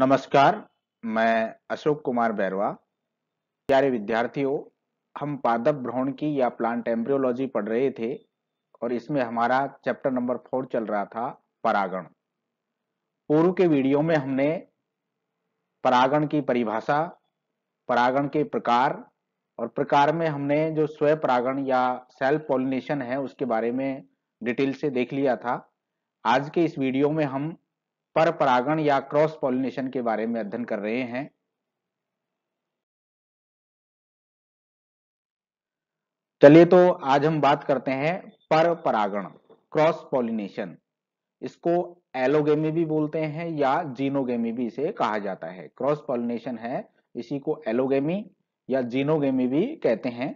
नमस्कार मैं अशोक कुमार बैरवा प्यारे विद्यार्थियों हम पादप भ्रूण की या प्लांट एम्ब्रियोलॉजी पढ़ रहे थे और इसमें हमारा चैप्टर नंबर फोर चल रहा था परागण पूर्व के वीडियो में हमने परागण की परिभाषा परागण के प्रकार और प्रकार में हमने जो स्वयं परागण या सेल्फ पॉलिनेशन है उसके बारे में डिटेल से देख लिया था आज के इस वीडियो में हम पर परागण या क्रॉस पॉलिनेशन के बारे में अध्ययन कर रहे हैं चलिए तो आज हम बात करते हैं पर परागण क्रॉस पॉलिनेशन इसको एलोगेमी भी बोलते हैं या जीनोगेमी भी इसे कहा जाता है क्रॉस पॉलिनेशन है इसी को एलोगेमी या जीनोगेमी भी कहते हैं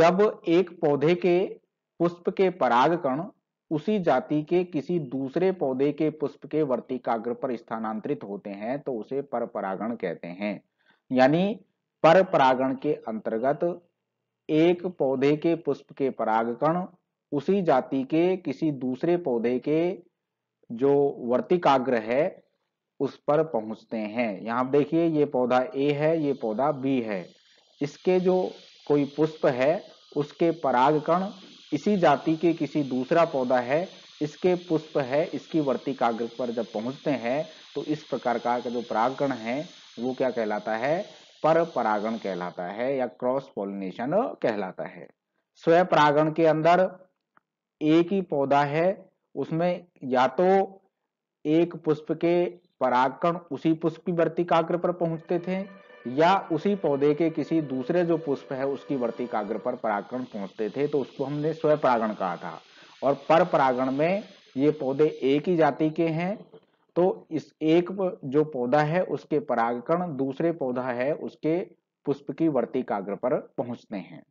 जब एक पौधे के पुष्प के परागकण उसी जाति के किसी दूसरे पौधे के पुष्प के वर्तिकाग्र पर स्थानांतरित होते हैं तो उसे पर परागण कहते हैं यानी पर परागण के अंतर्गत एक पौधे के पुष्प के परागकण उसी जाति के किसी दूसरे पौधे के जो वर्तिकाग्र है उस पर पहुंचते हैं यहां देखिए ये पौधा ए है ये पौधा बी है इसके जो कोई पुष्प है उसके परागकण इसी जाति के किसी दूसरा पौधा है इसके पुष्प है इसकी वर्ती काग्र पर जब पहुंचते हैं तो इस प्रकार का जो परागण है वो क्या कहलाता है पर परागण कहलाता है या क्रॉस पॉलिनेशन कहलाता है स्वयं परागण के अंदर एक ही पौधा है उसमें या तो एक पुष्प के परागकण उसी पुष्प की वर्तिकाग्र पर पहुंचते थे या उसी पौधे के किसी दूसरे जो पुष्प है उसकी वर्ती काग्र पर परागण पहुंचते थे तो उसको हमने स्वय परागण कहा था और पर परागण में ये पौधे एक ही जाति के हैं तो इस एक जो पौधा है उसके परागकण दूसरे पौधा है उसके पुष्प की वर्ती काग्र पर पहुंचते हैं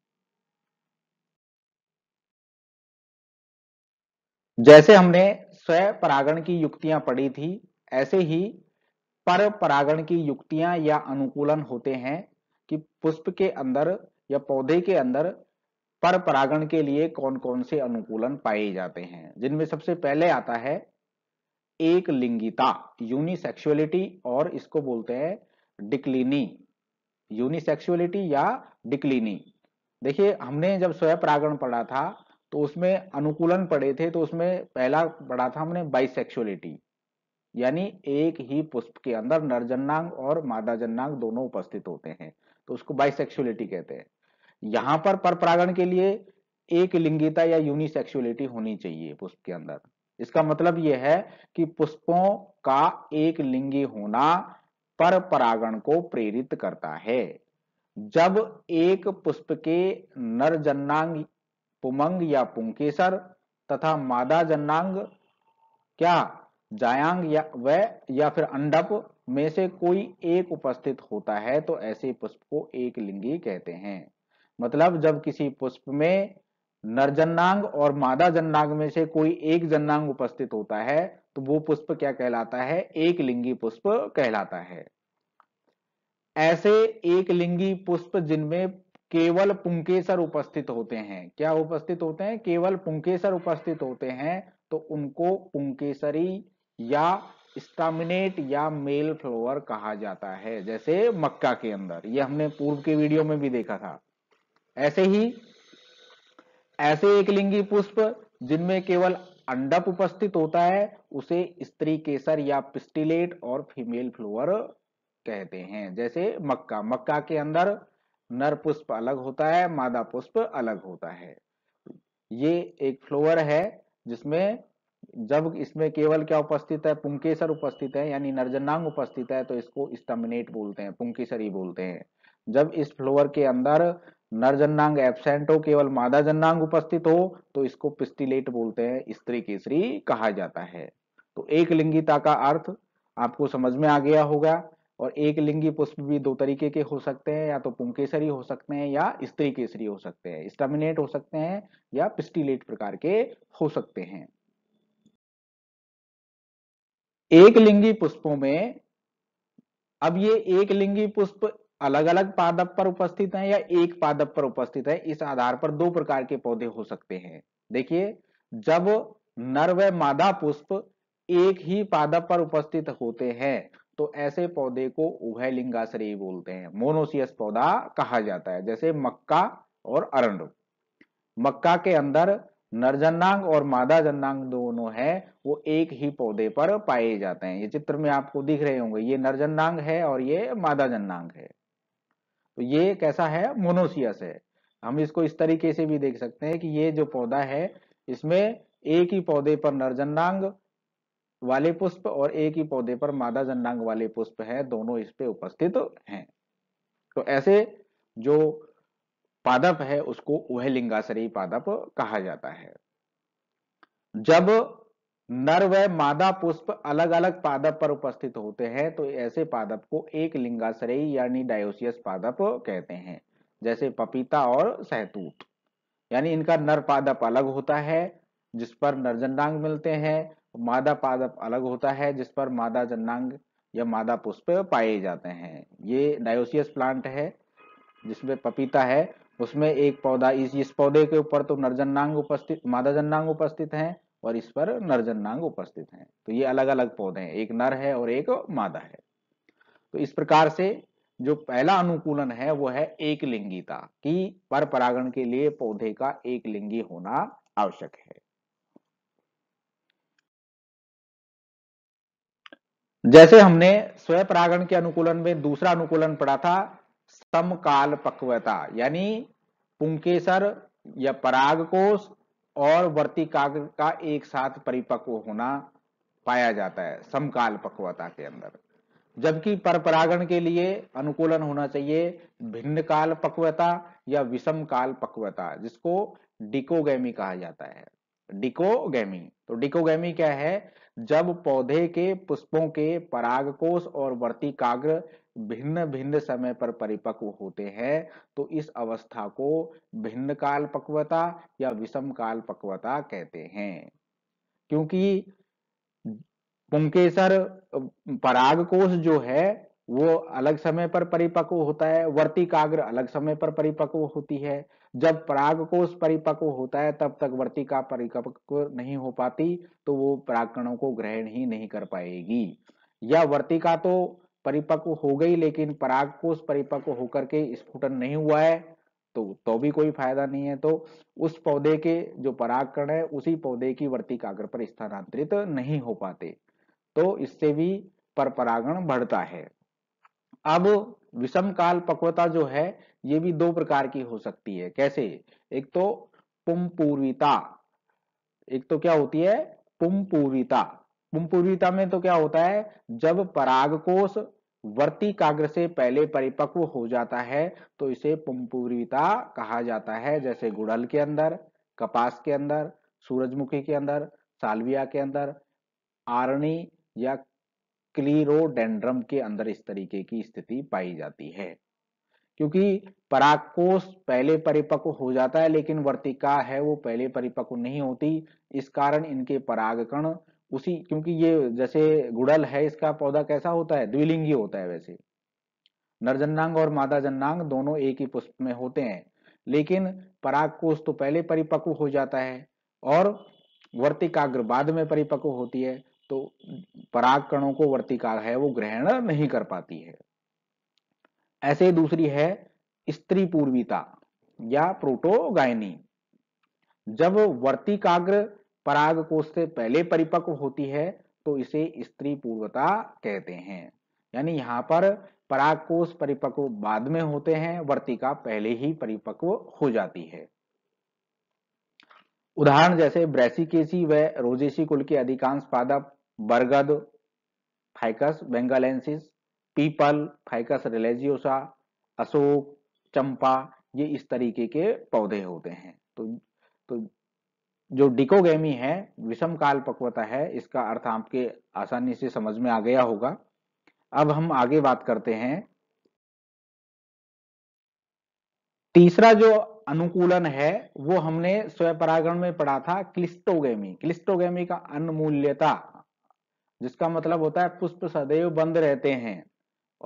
जैसे हमने स्वय परागण की युक्तियां पढ़ी थी ऐसे ही पर परागण की युक्तियां या अनुकूलन होते हैं कि पुष्प के अंदर या पौधे के अंदर पर परागण के लिए कौन कौन से अनुकूलन पाए जाते हैं जिनमें सबसे पहले आता है एक लिंगिता यूनिसेक्सुअलिटी और इसको बोलते हैं डिक्लिनी यूनिसेक्सुअलिटी या डिक्लिनी देखिए हमने जब स्वयं परागण पढ़ा था तो उसमें अनुकूलन पढ़े थे तो उसमें पहला पढ़ा था हमने बाइसेक्सुअलिटी यानी एक ही पुष्प के अंदर नर और मादा जन्नांग दोनों उपस्थित होते हैं तो उसको बाइसेक्सुअलिटी कहते हैं यहां पर परपरागण के लिए एक लिंगिता या यूनिसेक्सुअलिटी होनी चाहिए पुष्प के अंदर इसका मतलब यह है कि पुष्पों का एक लिंगी होना पर परागण को प्रेरित करता है जब एक पुष्प के नर जन्नांग पुमंग या पुंकेसर तथा मादा जन्नांग क्या जायांग या व या फिर अंडप में से कोई एक उपस्थित होता है तो ऐसे पुष्प को एक लिंगी कहते हैं मतलब जब किसी पुष्प में नर और मादा जन्नांग में से कोई एक जन्नांग उपस्थित होता है तो वो पुष्प क्या कहलाता है एक लिंगी पुष्प कहलाता है ऐसे एक लिंगी पुष्प जिनमें केवल पुंकेसर उपस्थित होते हैं क्या उपस्थित होते हैं केवल पुंकेसर उपस्थित होते हैं तो उनको पुंकेसरी या स्टामिनेट या मेल फ्लोवर कहा जाता है जैसे मक्का के अंदर ये हमने पूर्व के वीडियो में भी देखा था ऐसे ही ऐसे एक लिंगी पुष्प जिनमें केवल अंडप उपस्थित होता है उसे स्त्री केसर या पिस्टिलेट और फीमेल फ्लोवर कहते हैं जैसे मक्का मक्का के अंदर नर पुष्प अलग होता है मादा पुष्प अलग होता है ये एक फ्लोवर है जिसमें जब इसमें केवल क्या उपस्थित है पुंकेसर उपस्थित है यानी नर्जनांग उपस्थित है तो इसको स्टमिनेट बोलते हैं ही बोलते हैं जब इस फ्लोवर के अंदर नरजन्नांग एबसेंट हो केवल मादा जन्नांग उपस्थित हो तो इसको पिस्टिलेट बोलते हैं स्त्री केसरी कहा जाता है तो एक लिंगिता का अर्थ आपको समझ में आ गया होगा और एक लिंगी पुष्प भी दो तरीके के हो सकते हैं या तो पुंकेसरी हो सकते हैं या स्त्री केसरी हो सकते हैं स्टमिनेट हो सकते हैं या पिस्टिलेट प्रकार के हो सकते हैं एक लिंगी पुष्पों में अब ये एक लिंगी पुष्प अलग अलग पादप पर उपस्थित हैं या एक पादप पर उपस्थित है इस आधार पर दो प्रकार के पौधे हो सकते हैं देखिए जब नर व मादा पुष्प एक ही पादप पर उपस्थित होते हैं तो ऐसे पौधे को लिंगाश्रय बोलते हैं मोनोसियस पौधा कहा जाता है जैसे मक्का और अरंड मक्का के अंदर नर जननांग और मादा जननांग दोनों है वो एक ही पौधे पर पाए जाते हैं ये चित्र में आपको दिख रहे होंगे ये नर जननांग है और ये मादा जननांग है तो ये कैसा है मोनोसियस है हम इसको इस तरीके से भी देख सकते हैं कि ये जो पौधा है इसमें एक ही पौधे पर नर जननांग वाले पुष्प और एक ही पौधे पर मादा जननांग वाले पुष्प है दोनों इस पे उपस्थित हैं तो ऐसे जो पादप है उसको वह लिंगाशरी पादप कहा जाता है जब नर व मादा पुष्प अलग अलग पादप पर उपस्थित होते हैं तो ऐसे पादप को एक लिंगाश्रयी यानी डायोसियस पादप कहते हैं जैसे पपीता और सहतूत यानी इनका नर पादप अलग होता है जिस पर नर मिलते हैं मादा पादप अलग होता है जिस पर मादा जंडांग या मादा पुष्प पाए जाते हैं ये डायोसियस प्लांट है जिसमें पपीता है उसमें एक पौधा इस इस पौधे के ऊपर तो नरजन्नांग उपस्थित मादा जन्नांग उपस्थित है और इस पर नरजन्नांग उपस्थित है तो ये अलग अलग पौधे हैं एक नर है और एक मादा है तो इस प्रकार से जो पहला अनुकूलन है वो है एक लिंगिता की पर परागण के लिए पौधे का एक लिंगी होना आवश्यक है जैसे हमने स्वयं परागण के अनुकूलन में दूसरा अनुकूलन पढ़ा था तम काल पक्वता यानी पुंकेसर या पराग परागकोश और वर्तिकाग्र का एक साथ परिपक्व होना पाया जाता है समकाल पक्वता के अंदर जबकि परपरागण के लिए अनुकूलन होना चाहिए भिन्न काल पक्वता या विषम काल पक्वता जिसको डिकोगैमी कहा जाता है डिकोगैमी तो डिकोगैमी क्या है जब पौधे के पुष्पों के परागकोष और वर्तिकाग्र भिन्न भिन्न समय पर परिपक्व होते हैं तो इस अवस्था को भिन्न काल पक्वता या विषम काल पक्वता कहते हैं क्योंकि पुंकेसर परागकोष जो है वो अलग समय पर परिपक्व होता है वर्तिकाग्र अलग समय पर परिपक्व होती है जब पराग कोष परिपक्व होता है तब तक वर्तिका परिपक्व नहीं हो पाती तो वो परागकणों को ग्रहण ही नहीं कर पाएगी या वर्तिका तो परिपक्व हो गई लेकिन पराग कोष परिपक्व होकर के स्फुटन नहीं हुआ है तो तो भी कोई फायदा नहीं है तो उस पौधे के जो परागकण है उसी पौधे की वर्तिका अग्र पर स्थानांतरित नहीं हो पाते तो इससे भी पर परागण बढ़ता है अब विषम काल पक्वता जो है ये भी दो प्रकार की हो सकती है कैसे एक तो पुमपूर्विता एक तो क्या होती है पुमपूर्विता पुमपूर्विता में तो क्या होता है जब परागकोश वर्तिकाग्र से पहले परिपक्व हो जाता है तो इसे पुमपूर्विता कहा जाता है जैसे गुड़ल के अंदर कपास के अंदर सूरजमुखी के अंदर सालविया के अंदर आरणी या क्लीरोडेंड्रम के अंदर इस तरीके की स्थिति पाई जाती है क्योंकि परागकोष पहले परिपक्व हो जाता है लेकिन वर्तिका है वो पहले परिपक्व नहीं होती इस कारण इनके परागकण उसी क्योंकि ये जैसे गुड़ल है इसका पौधा कैसा होता है द्विलिंगी होता है वैसे नरजन्नांग और मादा जन्नांग दोनों एक ही पुष्प में होते हैं लेकिन परागकोष तो पहले परिपक्व हो जाता है और वर्तिकाग्र बाद में परिपक्व होती है तो पराग कणों को वर्तिका है वो ग्रहण नहीं कर पाती है ऐसे दूसरी है स्त्री पूर्विता या प्रोटोगायनी जब वर्तिकाग्र पराग कोष से पहले परिपक्व होती है तो इसे स्त्री पूर्वता कहते हैं यानी यहां पर पराग कोष परिपक्व बाद में होते हैं वर्तिका पहले ही परिपक्व हो जाती है उदाहरण जैसे ब्रैसिकेसी व रोजेसी कुल के अधिकांश पादप बरगद फाइकस बेंगालेंसिस पीपल फाइकस रिलेजियोसा अशोक चंपा ये इस तरीके के पौधे होते हैं तो तो जो डिकोगेमी है विषम काल पक्वता है इसका अर्थ आपके आसानी से समझ में आ गया होगा अब हम आगे बात करते हैं तीसरा जो अनुकूलन है वो हमने परागण में पढ़ा था क्लिस्टोगेमी क्लिस्टोगेमी का अनमूल्यता जिसका मतलब होता है पुष्प सदैव बंद रहते हैं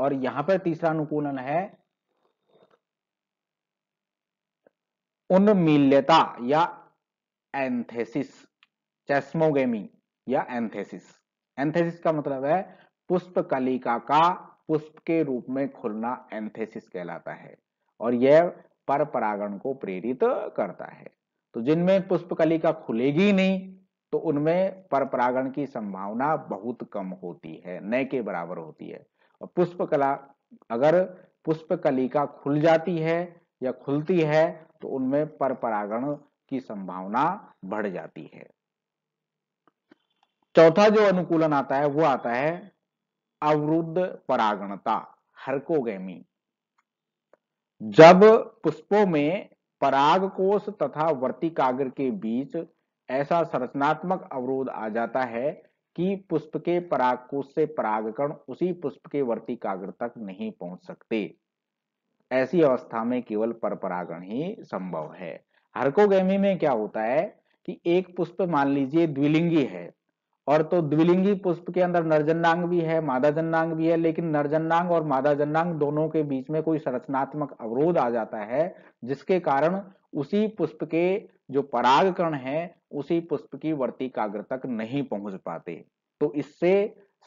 और यहां पर तीसरा अनुकूलन है उन्मील्यता या एंथेसिस चेस्मोगेमी या एंथेसिस एंथेसिस का मतलब है पुष्प कलिका का पुष्प के रूप में खुलना एंथेसिस कहलाता है और यह पर परागण को प्रेरित करता है तो जिनमें पुष्प कलिका खुलेगी नहीं तो उनमें पर परागण की संभावना बहुत कम होती है न के बराबर होती है और पुष्प कला अगर पुष्प कलिका खुल जाती है या खुलती है तो उनमें पर परागण की संभावना बढ़ जाती है चौथा जो अनुकूलन आता है वो आता है अवरुद्ध परागणता हरकोगेमी जब पुष्पों में पराग कोष तथा वर्तिकाग्र के बीच ऐसा संरचनात्मक अवरोध आ जाता है कि पुष्प के परागकोष से परागकण उसी पुष्प के वर्ती कागर तक नहीं पहुंच सकते ऐसी अवस्था में केवल परपरागण ही संभव है हरकोगेमी में क्या होता है कि एक पुष्प मान लीजिए द्विलिंगी है और तो द्विलिंगी पुष्प के अंदर नरजन्नांग भी है मादा जन्नांग भी है लेकिन नरजन्नांग और मादा जन्नांग दोनों के बीच में कोई संरचनात्मक अवरोध आ जाता है जिसके कारण उसी पुष्प के जो परागकण है उसी पुष्प की वर्तिकाग्र तक नहीं पहुंच पाते तो इससे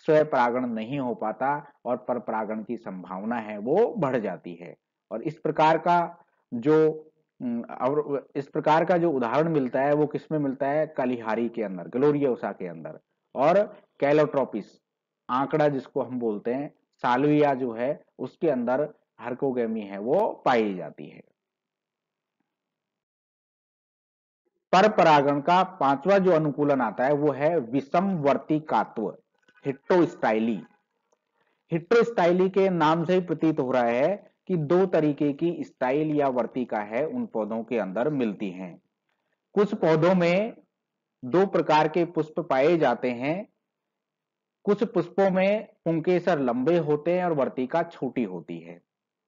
स्वयं परागण नहीं हो पाता और पर परागण की संभावना है वो बढ़ जाती है और इस प्रकार का जो और इस प्रकार का जो उदाहरण मिलता है वो किसमें मिलता है कलिहारी के अंदर ग्लोरियोसा के अंदर और कैलोट्रोपिस आंकड़ा जिसको हम बोलते हैं सालविया जो है उसके अंदर हरकोगेमी है वो पाई जाती है पर परागण का पांचवा जो अनुकूलन आता है वो है विषमवर्ती कात्व हिट्टोस्टाइली हिट्टोस्टाइली के नाम से ही प्रतीत हो रहा है कि दो तरीके की स्टाइल या वर्तिका है उन पौधों के अंदर मिलती हैं कुछ पौधों में दो प्रकार के पुष्प पाए जाते हैं कुछ पुष्पों में पुंकेसर लंबे होते हैं और वर्तिका छोटी होती है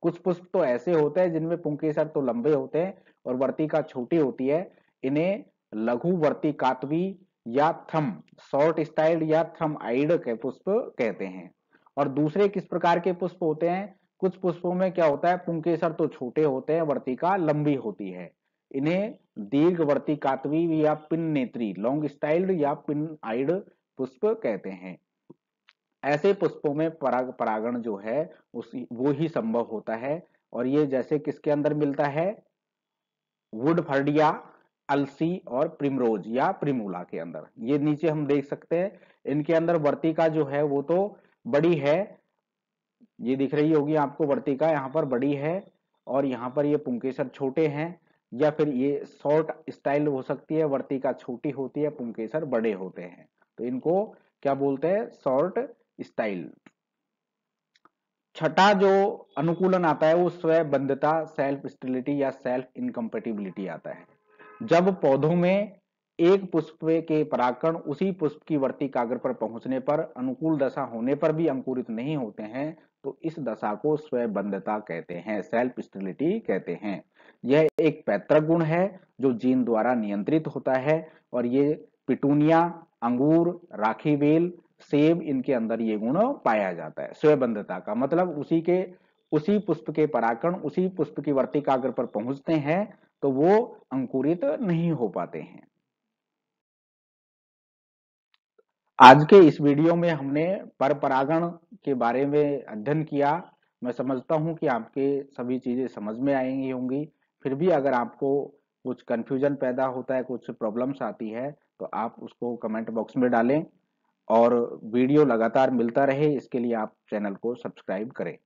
कुछ पुष्प तो ऐसे होते हैं जिनमें पुंकेसर तो लंबे होते हैं और वर्तिका छोटी होती है इन्हें लघुवर्ती कातवी या थम शॉर्ट स्टाइल या थम आइड के पुष्प कहते हैं और दूसरे किस प्रकार के पुष्प होते हैं कुछ पुष्पों में क्या होता है पुंकेसर तो छोटे होते हैं वर्तिका लंबी होती है इन्हें दीर्घवर्ती कातवी या पिन नेत्री लॉन्ग स्टाइल्ड या पिन आइड पुष्प कहते हैं ऐसे पुष्पों में पराग परागण जो है उस वो ही संभव होता है और ये जैसे किसके अंदर मिलता है वुड फर्डिया अलसी और प्रिमरोज या प्रिमूला के अंदर ये नीचे हम देख सकते हैं इनके अंदर वर्तिका जो है वो तो बड़ी है ये दिख रही होगी आपको वर्तिका यहाँ पर बड़ी है और यहाँ पर ये पुंकेसर छोटे हैं या फिर ये शॉर्ट स्टाइल हो सकती है वर्तिका छोटी होती है पुंकेसर बड़े होते हैं तो इनको क्या बोलते हैं शॉर्ट स्टाइल छठा जो अनुकूलन आता है वो बंधता सेल्फ स्टिलिटी या सेल्फ इनकम्पेटिबिलिटी आता है जब पौधों में एक पुष्प के परागकण उसी पुष्प की वर्ती कागर पर पहुंचने पर अनुकूल दशा होने पर भी अंकुरित नहीं होते हैं तो इस दशा को स्वबंधता कहते हैं सेल्फ स्टेबिलिटी कहते हैं यह एक पैतृक गुण है जो जीन द्वारा नियंत्रित होता है और ये पिटूनिया अंगूर राखी बेल सेब इनके अंदर ये गुण पाया जाता है स्वबंधता का मतलब उसी के उसी पुष्प के पराकरण उसी पुष्प की कागर पर पहुंचते हैं तो वो अंकुरित नहीं हो पाते हैं आज के इस वीडियो में हमने पर परागण के बारे में अध्ययन किया मैं समझता हूं कि आपके सभी चीजें समझ में आएंगी होंगी फिर भी अगर आपको कुछ कंफ्यूजन पैदा होता है कुछ प्रॉब्लम्स आती है तो आप उसको कमेंट बॉक्स में डालें और वीडियो लगातार मिलता रहे इसके लिए आप चैनल को सब्सक्राइब करें